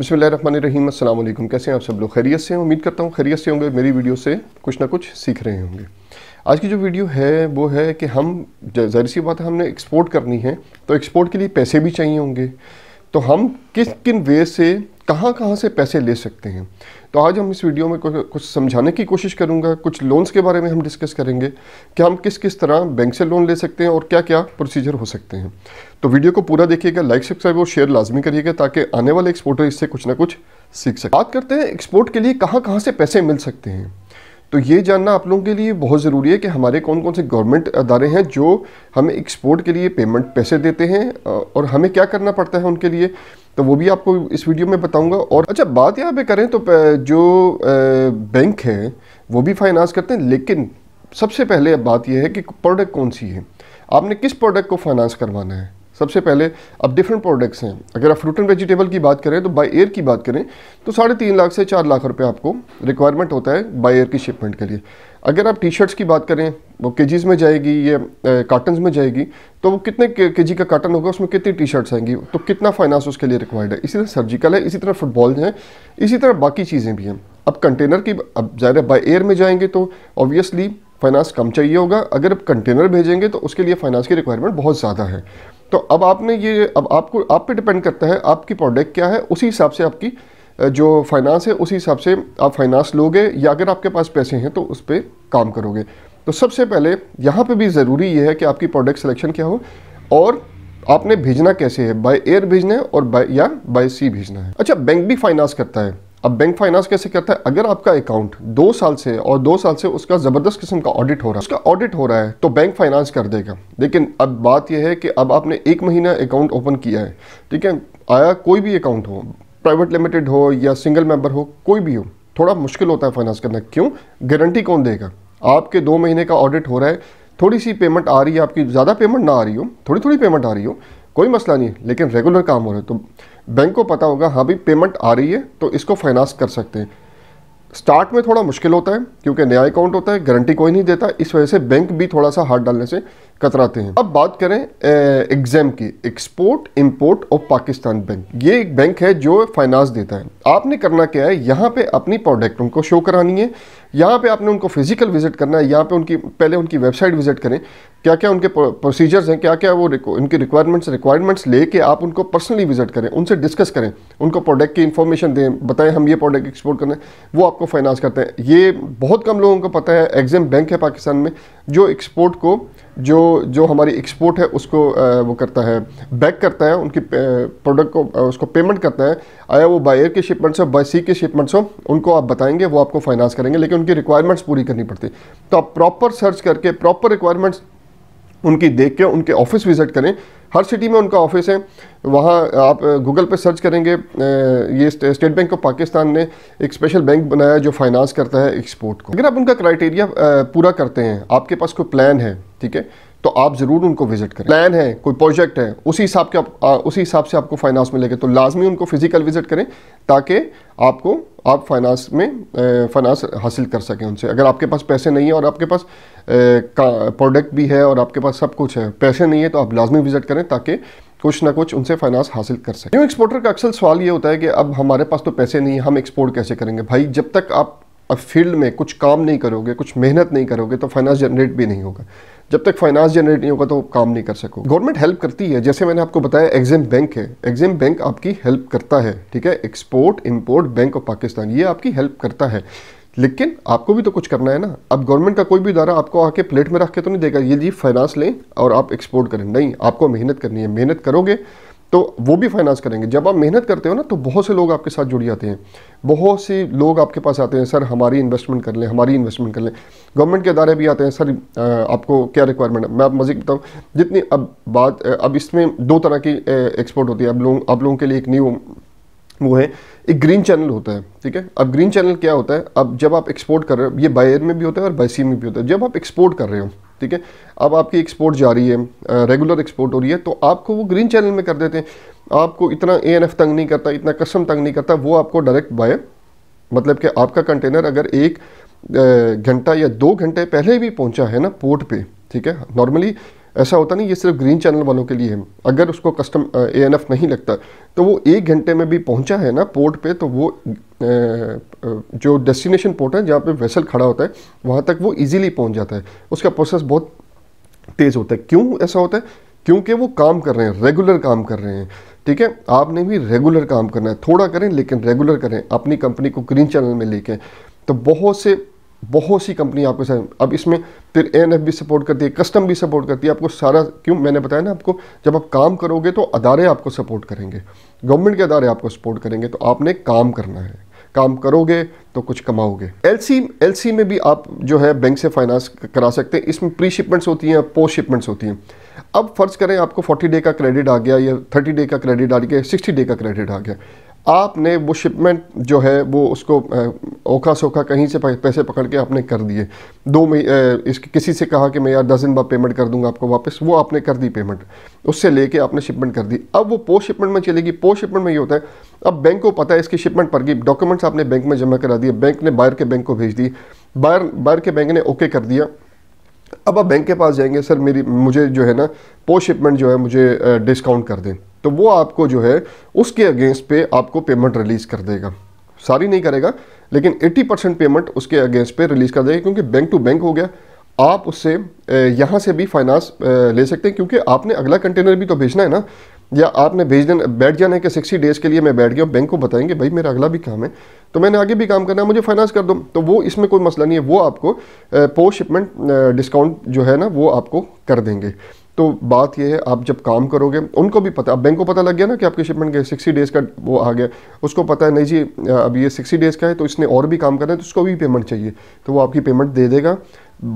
बसमीम अल्लाम कैसे हैं आप सब लोग खैरियत से उम्मीद करता हूँ खैरियत से होंगे मेरी वीडियो से कुछ ना कुछ सीख रहे होंगे आज की जो वीडियो है वो है कि हम जाहिर सी बात है हमने एक्सपोर्ट करनी है तो एक्सपोर्ट के लिए पैसे भी चाहिए होंगे तो हम किस किन वे से कहाँ कहाँ से पैसे ले सकते हैं तो आज हम इस वीडियो में कुछ समझाने की कोशिश करूँगा कुछ लोन्स के बारे में हम डिस्कस करेंगे कि हम किस किस तरह बैंक से लोन ले सकते हैं और क्या क्या प्रोसीजर हो सकते हैं तो वीडियो को पूरा देखिएगा लाइक सब्सक्राइब और शेयर लाजमी करिएगा ताकि आने वाले एक्सपोर्टर इससे कुछ ना कुछ सीख सकें बात करते हैं एक्सपोर्ट के लिए कहाँ कहाँ से पैसे मिल सकते हैं तो ये जानना आप लोगों के लिए बहुत ज़रूरी है कि हमारे कौन कौन से गवर्नमेंट अदारे हैं जो हमें एक्सपोर्ट के लिए पेमेंट पैसे देते हैं और हमें क्या करना पड़ता है उनके लिए तो वो भी आपको इस वीडियो में बताऊंगा और अच्छा बात यहाँ पे करें तो जो बैंक है वो भी फाइनेंस करते हैं लेकिन सबसे पहले बात यह है कि प्रोडक्ट कौन सी है आपने किस प्रोडक्ट को फाइनेंस करवाना है सबसे पहले अब डिफरेंट प्रोडक्ट्स हैं अगर आप फ्रूट एंड वेजिटेबल की बात करें तो बाई एयर की बात करें तो साढ़े तीन लाख से चार लाख रुपये आपको रिक्वायरमेंट होता है बाई एयर की शिपमेंट के लिए अगर आप टी शर्ट्स की बात करें वो के में जाएगी या कार्टन में जाएगी तो वो कितने के का कार्टन होगा उसमें कितनी टी शर्ट्स आएंगी तो कितना फाइनेंस उसके लिए रिक्वायर्ड है इसी तरह सर्जिकल है इसी तरह फुटबॉल हैं इसी तरह बाकी चीज़ें भी हैं अब कंटेनर की अब ज़ाहिर है बाई एयर में जाएंगे तो ऑब्वियसली फाइनेंस कम चाहिए होगा अगर आप कंटेनर भेजेंगे तो उसके लिए फाइनेंस की रिक्वायरमेंट बहुत ज़्यादा है तो अब आपने ये अब आपको आप पे डिपेंड करता है आपकी प्रोडक्ट क्या है उसी हिसाब से आपकी जो फाइनेंस है उसी हिसाब से आप फाइनेंस लोगे या अगर आपके पास पैसे हैं तो उस पर काम करोगे तो सबसे पहले यहाँ पे भी ज़रूरी ये है कि आपकी प्रोडक्ट सिलेक्शन क्या हो और आपने भेजना कैसे है बाय एयर भेजना है और बाय या बाय सी भेजना है अच्छा बैंक भी फाइनेंस करता है अब बैंक फाइनेंस कैसे करता है अगर आपका अकाउंट दो साल से और दो साल से उसका ज़बरदस्त किस्म का ऑडिट हो रहा है उसका ऑडिट हो रहा है तो बैंक फाइनेंस कर देगा लेकिन अब बात यह है कि अब आपने एक महीना अकाउंट ओपन किया है ठीक है आया कोई भी अकाउंट हो प्राइवेट लिमिटेड हो या सिंगल मेंबर हो कोई भी हो थोड़ा मुश्किल होता है फाइनेंस करना क्यों गारंटी कौन देगा आपके दो महीने का ऑडिट हो रहा है थोड़ी सी पेमेंट आ रही है आपकी ज़्यादा पेमेंट ना आ रही हो थोड़ी थोड़ी पेमेंट आ रही हो कोई मसला नहीं लेकिन रेगुलर काम हो रहा है तो बैंक को पता होगा हाँ भाई पेमेंट आ रही है तो इसको फाइनेंस कर सकते हैं स्टार्ट में थोड़ा मुश्किल होता है क्योंकि नया अकाउंट होता है गारंटी कोई नहीं देता इस वजह से बैंक भी थोड़ा सा हाथ डालने से कतराते हैं अब बात करें एग्जाम की export import of Pakistan bank ये एक बैंक है जो फाइनेंस देता है आपने करना क्या है यहाँ पे अपनी प्रोडक्ट उनको शो करानी है यहाँ पे आपने उनको फिजिकल विजिट करना है यहाँ पे उनकी पहले उनकी वेबसाइट विजिट करें क्या क्या उनके प्रोसीजर्स हैं क्या क्या वो उनके रिक्वायरमेंट्स रिक्वायरमेंट्स लेके आप उनको पर्सनली विजिट करें उनसे डिस्कस करें उनको प्रोडक्ट की इन्फॉर्मेशन दें बताएं हम ये प्रोडक्ट एक्सपोर्ट करना है वो आपको फाइनेंस करते हैं ये बहुत कम लोगों को पता है एग्जाम बैंक है पाकिस्तान में जो एक्सपोर्ट को जो जो हमारी एक्सपोर्ट है उसको वो करता है बैक करता है उनकी प्रोडक्ट को उसको पेमेंट करता है आया वो बाय एयर के शिपमेंट्स हो बाय सी के शिपमेंट्स हो उनको आप बताएंगे वो आपको फाइनेंस करेंगे लेकिन उनकी रिक्वायरमेंट्स पूरी करनी पड़ती तो आप प्रॉपर सर्च करके प्रॉपर रिक्वायरमेंट्स उनकी देख के उनके ऑफिस विज़िट करें हर सिटी में उनका ऑफिस है वहाँ आप गूगल पे सर्च करेंगे ये स्टेट बैंक ऑफ पाकिस्तान ने एक स्पेशल बैंक बनाया जो फाइनेंस करता है एक्सपोर्ट को अगर आप उनका क्राइटेरिया पूरा करते हैं आपके पास कोई प्लान है ठीक है तो आप ज़रूर उनको विजिट करें प्लान है कोई प्रोजेक्ट है उसी हिसाब के आप आ, उसी हिसाब से आपको फाइनेंस मिलेगा तो लाजमी उनको फिज़िकल विजिट करें ताकि आपको आप फाइनेंस में फाइनेंस हासिल कर सकें उनसे अगर आपके पास पैसे नहीं है और आपके पास प्रोडक्ट भी है और आपके पास सब कुछ है पैसे नहीं है तो आप लाजमी विज़िट करें ताकि कुछ ना कुछ उनसे फाइनेंस हासिल कर सकें न्यू एक्सपोर्टर का अक्सर सवाल ये होता है कि अब हमारे पास तो पैसे नहीं है हम एक्सपोर्ट कैसे करेंगे भाई जब तक आप और फील्ड में कुछ काम नहीं करोगे कुछ मेहनत नहीं करोगे तो फाइनेंस जनरेट भी नहीं होगा जब तक फाइनेंस जनरेट नहीं होगा तो काम नहीं कर सको गवर्नमेंट हेल्प करती है जैसे मैंने आपको बताया एग्जिम बैंक है एग्जिम बैंक आपकी हेल्प करता है ठीक है export import bank of Pakistan ये आपकी हेल्प करता है लेकिन आपको भी तो कुछ करना है ना अब गवर्नमेंट का कोई भी इदारा आपको आके प्लेट में रख के तो नहीं देगा ये जी फाइनेंस लें और आप एक्सपोर्ट करें नहीं आपको मेहनत करनी है मेहनत करोगे तो वो भी फाइनेंस करेंगे जब आप मेहनत करते हो ना तो बहुत से लोग आपके साथ जुड़ जाते हैं बहुत से लोग आपके पास आते हैं सर हमारी इन्वेस्टमेंट कर लें हमारी इन्वेस्टमेंट कर लें गवर्नमेंट के अदारे भी आते हैं सर आपको क्या रिक्वायरमेंट है मैं आप मजीद बताऊँ जितनी अब बात अब इसमें दो तरह की एक्सपोर्ट होती है अब लोग आप लोगों के लिए एक न्यू वो है एक ग्रीन चैनल होता है ठीक है अब ग्रीन चैनल क्या होता है अब जब आप एक्सपोर्ट कर रहे हो ये बायर में भी होता है और बायसी में भी होता है जब आप एक्सपोर्ट कर रहे हो ठीक है अब आपकी एक्सपोर्ट जा रही है रेगुलर एक्सपोर्ट हो रही है तो आपको वो ग्रीन चैनल में कर देते हैं आपको इतना ए तंग नहीं करता इतना कस्टम तंग नहीं करता वो आपको डायरेक्ट बाय मतलब कि आपका कंटेनर अगर एक घंटा या दो घंटे पहले भी पहुंचा है ना पोर्ट पे ठीक है नॉर्मली ऐसा होता नहीं ये सिर्फ ग्रीन चैनल वालों के लिए है अगर उसको कस्टम ए एन एफ नहीं लगता तो वो एक घंटे में भी पहुंचा है ना पोर्ट पे तो वो जो डेस्टिनेशन पोर्ट है जहाँ पे वेसल खड़ा होता है वहाँ तक वो इजीली पहुंच जाता है उसका प्रोसेस बहुत तेज़ होता है क्यों ऐसा होता है क्योंकि वो काम कर रहे हैं रेगुलर काम कर रहे हैं ठीक है आपने भी रेगुलर काम करना है थोड़ा करें लेकिन रेगुलर करें अपनी कंपनी को ग्रीन चैनल में लेके तो बहुत से बहुत सी कंपनी आपके साथ अब इसमें फिर एन भी सपोर्ट करती है कस्टम भी सपोर्ट करती है आपको सारा क्यों मैंने बताया ना आपको जब आप काम करोगे तो अदारे आपको सपोर्ट करेंगे गवर्नमेंट के अदारे आपको सपोर्ट करेंगे तो आपने काम करना है काम करोगे तो कुछ कमाओगे एलसी एलसी में भी आप जो है बैंक से फाइनेंस करा सकते हैं इसमें प्री शिपमेंट्स होती हैं पोस्ट शिपमेंट्स होती हैं अब फ़र्ज़ करें आपको 40 डे का क्रेडिट आ गया या 30 डे का क्रेडिट आ गया 60 डे का क्रेडिट आ गया आपने वो शिपमेंट जो है वो उसको ओखा सोखा कहीं से पैसे पकड़ के आपने कर दिए दो मई इस किसी से कहा कि मैं यार दस दिन बाद पेमेंट कर दूंगा आपको वापस वो आपने कर दी पेमेंट उससे लेके आपने शिपमेंट कर दी अब वो पोस्ट शिपमेंट में चलेगी पोस्ट शिपमेंट में ये होता है अब बैंक को पता है इसकी शिपमेंट पर गई डॉक्यूमेंट्स आपने बैंक में जमा करा दिए बैंक ने बायर के बैंक को भेज दी बायर बायर के बैंक ने ओके कर दिया अब आप बैंक के पास जाएंगे सर मेरी मुझे जो है ना पोस्ट शिपमेंट जो है मुझे डिस्काउंट कर दें तो वो आपको जो है उसके अगेंस्ट पे आपको पेमेंट रिलीज़ कर देगा सारी नहीं करेगा लेकिन 80 परसेंट पेमेंट उसके अगेंस्ट पे रिलीज़ कर देगा क्योंकि बैंक टू बैंक हो गया आप उससे यहाँ से भी फाइनेंस ले सकते हैं क्योंकि आपने अगला कंटेनर भी तो भेजना है ना या आपने भेज देना बैठ जाना है कि सिक्सटी डेज़ के लिए मैं बैठ गया बैंक को बताएंगे भाई मेरा अगला भी काम है तो मैंने आगे भी काम करना है मुझे फाइनेंस कर दो तो वो इसमें कोई मसला नहीं है वो आपको पोस्ट शिपमेंट डिस्काउंट जो है ना वो आपको कर देंगे तो बात यह है आप जब काम करोगे उनको भी पता अब बैंक को पता लग गया ना कि आपके शिपमेंट के सिक्सटी डेज़ का वो आ गया उसको पता है नहीं जी अब ये सिक्सटी डेज़ का है तो इसने और भी काम करना है तो उसको भी पेमेंट चाहिए तो वो आपकी पेमेंट दे देगा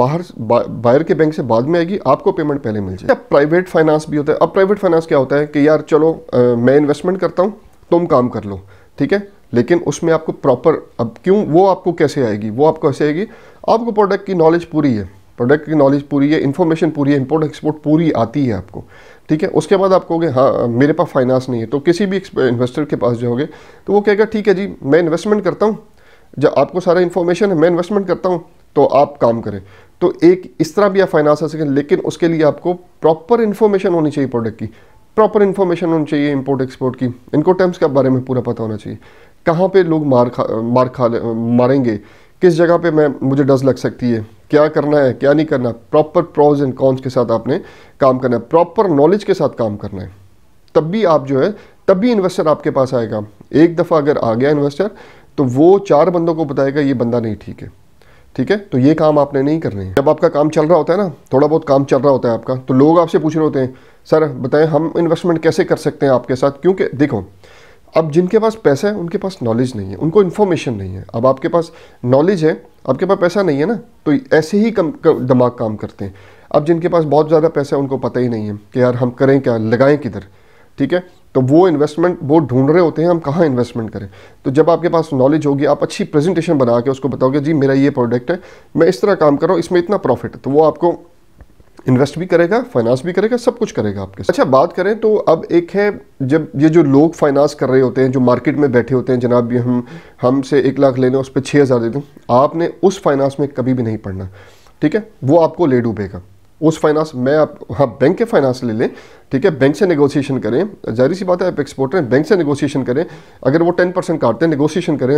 बाहर बा, बाहर के बैंक से बाद में आएगी आपको पेमेंट पहले मिल जाएगी अब प्राइवेट फाइनेंस भी होता है अब प्राइवेट फाइनेंस क्या होता है कि यार चलो आ, मैं इन्वेस्टमेंट करता हूँ तुम काम कर लो ठीक है लेकिन उसमें आपको प्रॉपर अब क्यों वो आपको कैसे आएगी वो आपको कैसे आएगी आपको प्रोडक्ट की नॉलेज पूरी है प्रोडक्ट की नॉलेज पूरी है इन्फॉर्मेशन पूरी है इम्पोर्ट एक्सपोर्ट पूरी आती है आपको ठीक है उसके बाद आप कहोगे हाँ मेरे पास फाइनेंस नहीं है तो किसी भी इन्वेस्टर के पास जाओगे तो वो कहेगा ठीक है जी मैं इन्वेस्टमेंट करता हूँ जब आपको सारा इन्फॉर्मेशन है मैं इन्वेस्टमेंट करता हूँ तो आप काम करें तो एक इस तरह भी आप फाइनेंस आ सकें लेकिन उसके लिए आपको प्रॉपर इन्फॉर्मेशन होनी चाहिए प्रोडक्ट की प्रॉपर इन्फॉर्मेशन होनी चाहिए इम्पोर्ट एक्सपोर्ट की इनको टर्म्स के बारे में पूरा पता होना चाहिए कहाँ पर लोग मार खा मार खा मारेंगे किस जगह पे मैं मुझे डज लग सकती है क्या करना है क्या नहीं करना प्रॉपर प्रोज एंड कॉन्स के साथ आपने काम करना है प्रॉपर नॉलेज के साथ काम करना है तब भी आप जो है तब भी इन्वेस्टर आपके पास आएगा एक दफ़ा अगर आ गया इन्वेस्टर तो वो चार बंदों को बताएगा ये बंदा नहीं ठीक है ठीक है तो ये काम आपने नहीं करने हैं जब आपका काम चल रहा होता है ना थोड़ा बहुत काम चल रहा होता है आपका तो लोग आपसे पूछ रहे होते हैं सर बताएं हम इन्वेस्टमेंट कैसे कर सकते हैं आपके साथ क्योंकि देखो अब जिनके पास पैसा है उनके पास नॉलेज नहीं है उनको इन्फॉर्मेशन नहीं है अब आपके पास नॉलेज है आपके पास पैसा नहीं है ना तो ऐसे ही कम दिमाग काम करते हैं अब जिनके पास बहुत ज़्यादा पैसा है उनको पता ही नहीं है कि यार हम करें क्या लगाएं किधर ठीक है तो वो इन्वेस्टमेंट वो ढूंढ रहे होते हैं हम कहाँ इन्वेस्टमेंट करें तो जब आपके पास नॉलेज होगी आप अच्छी प्रेजेंटेशन बना के उसको बताओगे जी मेरा ये प्रोडक्ट है मैं इस तरह काम कर रहा हूँ इसमें इतना प्रॉफिट है तो वो आपको इन्वेस्ट भी करेगा फाइनेंस भी करेगा सब कुछ करेगा आपके अच्छा बात करें तो अब एक है जब ये जो लोग फाइनेंस कर रहे होते हैं जो मार्केट में बैठे होते हैं जनाब भी हम हमसे एक लाख ले लें उस पर छः हज़ार दे दूँ आपने उस फाइनेंस में कभी भी नहीं पढ़ना ठीक है वो आपको ले डूबेगा उस फाइनेंस मैं आप हाँ बैंक के फाइनेंस ले लें ठीक है बैंक से नेगोशिएशन करें जारी सी बात है आप एक्सपोर्टर हैं बैंक से नेगोशिएशन करें अगर वो टेन परसेंट काटते हैं नेगोशिएशन करें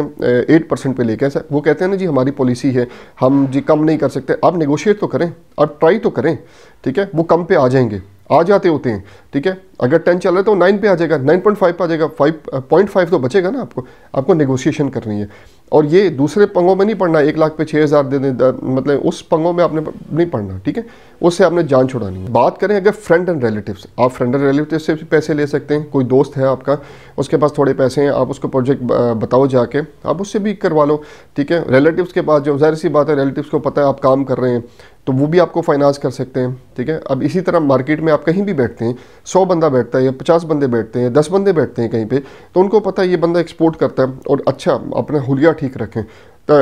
एट परसेंट पर लेके वो कहते हैं ना जी हमारी पॉलिसी है हम जी कम नहीं कर सकते आप नेगोशिएट तो करें आप ट्राई तो करें ठीक है वो कम पे आ जाएंगे आ जाते होते हैं ठीक है अगर टेन चल रहा है तो नाइन पे आ जाएगा नाइन पॉइंट फाइव पर आ जाएगा फाइव पॉइंट फाइव तो बचेगा ना आपको आपको नेगोशिएशन करनी है और ये दूसरे पंगों में नहीं पढ़ना एक लाख पे छः हज़ार दे दें मतलब उस पंगों में आपने नहीं पढ़ना ठीक है उससे आपने जान छुड़ानी है बात करें अगर फ्रेंड एंड रिलेटिव्स आप फ्रेंड एंड रिलेटिव से भी पैसे ले सकते हैं कोई दोस्त है आपका उसके पास थोड़े पैसे हैं आप उसको प्रोजेक्ट बताओ जाके आप उससे भी करवा लो ठीक है रिलेटिव्स के पास जो जाहिर सी बात है रिलेटिव्स को पता है आप काम कर रहे हैं तो वो भी आपको फाइनेंस कर सकते हैं ठीक है अब इसी तरह मार्केट में आप कहीं भी बैठते हैं सौ बंदा बैठता है या पचास बंदे बैठते हैं दस बंदे बैठते हैं कहीं पे तो उनको पता है ये बंदा एक्सपोर्ट करता है और अच्छा अपना होलिया ठीक रखें तो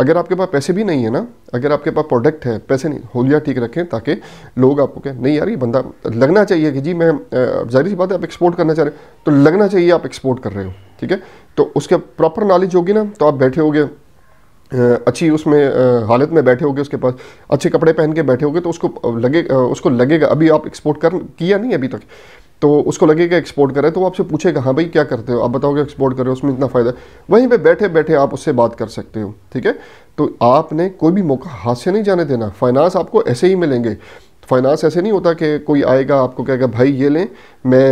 अगर आपके पास पैसे भी नहीं है ना अगर आपके पास प्रोडक्ट है पैसे नहीं होलिया ठीक रखें ताकि लोग आपको कहें नहीं यार ये बंदा लगना चाहिए कि जी मैं जाहिर सी बात है आप एक्सपोर्ट करना चाह रहे हैं तो लगना चाहिए आप एक्सपोर्ट कर रहे हो ठीक है तो उसके प्रॉपर नॉलेज होगी ना तो आप बैठे होगे अच्छी उसमें हालत में बैठे होगे उसके पास अच्छे कपड़े पहन के बैठे होगे तो उसको लगे उसको लगेगा अभी आप एक्सपोर्ट कर किया नहीं अभी तक तो उसको लगेगा एक्सपोर्ट करें तो वो आपसे पूछेगा हाँ भाई क्या करते हो आप बताओगे एक्सपोर्ट कर रहे हो उसमें इतना फ़ायदा वहीं पे बैठे बैठे आप उससे बात कर सकते हो ठीक है तो आपने कोई भी मौका हाथ से नहीं जाने देना फाइनेंस आपको ऐसे ही मिलेंगे फाइनेंस ऐसे नहीं होता कि कोई आएगा आपको कहेगा भाई ये लें मैं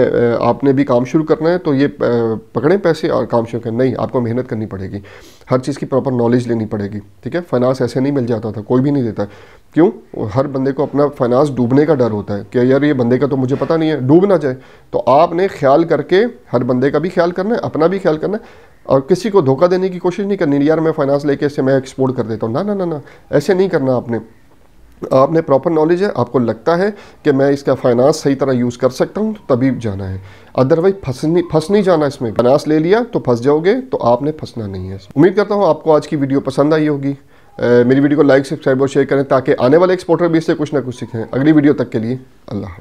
आपने भी काम शुरू करना है तो ये पकड़ें पैसे और काम शुरू करें नहीं आपको मेहनत करनी पड़ेगी हर चीज़ की प्रॉपर नॉलेज लेनी पड़ेगी ठीक है फाइनेंस ऐसे नहीं मिल जाता था कोई भी नहीं देता क्यों हर बंदे को अपना फाइनेंस डूबने का डर होता है कि यार ये बंदे का तो मुझे पता नहीं है डूब ना जाए तो आपने ख्याल करके हर बंदे का भी ख्याल करना है अपना भी ख्याल करना है और किसी को धोखा देने की कोशिश नहीं करनी यार मैं फाइनेंस लेके इसे मैं एक्सपोर्ट कर देता हूँ ना ना ना ना ऐसे नहीं करना आपने आपने प्रॉपर नॉलेज है आपको लगता है कि मैं इसका फाइनेंस सही तरह यूज़ कर सकता हूँ तो तभी जाना है अदरवाइज फंस नहीं फंस नहीं जाना इसमें फाइनेंस ले लिया तो फंस जाओगे तो आपने फंसना नहीं है उम्मीद करता हूँ आपको आज की वीडियो पसंद आई होगी मेरी वीडियो को लाइक सब्सक्राइब और शेयर करें ताकि आने वाले एक्सपोर्टर भी इससे कुछ ना कुछ सीखें अगली वीडियो तक के लिए अल्लाह